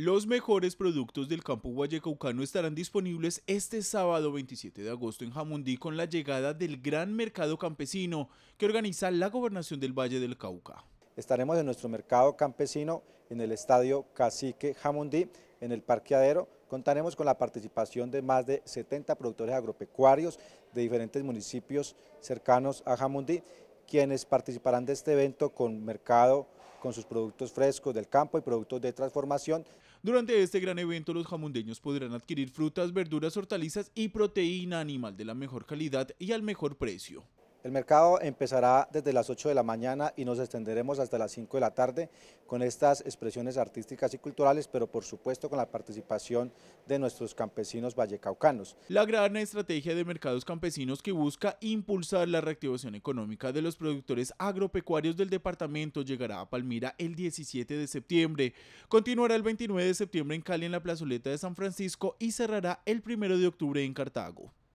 Los mejores productos del campo caucano estarán disponibles este sábado 27 de agosto en Jamundí con la llegada del gran mercado campesino que organiza la gobernación del Valle del Cauca. Estaremos en nuestro mercado campesino en el estadio Cacique Jamundí, en el parqueadero. Contaremos con la participación de más de 70 productores agropecuarios de diferentes municipios cercanos a Jamundí, quienes participarán de este evento con mercado con sus productos frescos del campo y productos de transformación. Durante este gran evento los jamundeños podrán adquirir frutas, verduras, hortalizas y proteína animal de la mejor calidad y al mejor precio. El mercado empezará desde las 8 de la mañana y nos extenderemos hasta las 5 de la tarde con estas expresiones artísticas y culturales, pero por supuesto con la participación de nuestros campesinos vallecaucanos. La gran estrategia de mercados campesinos que busca impulsar la reactivación económica de los productores agropecuarios del departamento llegará a Palmira el 17 de septiembre. Continuará el 29 de septiembre en Cali en la plazoleta de San Francisco y cerrará el 1 de octubre en Cartago.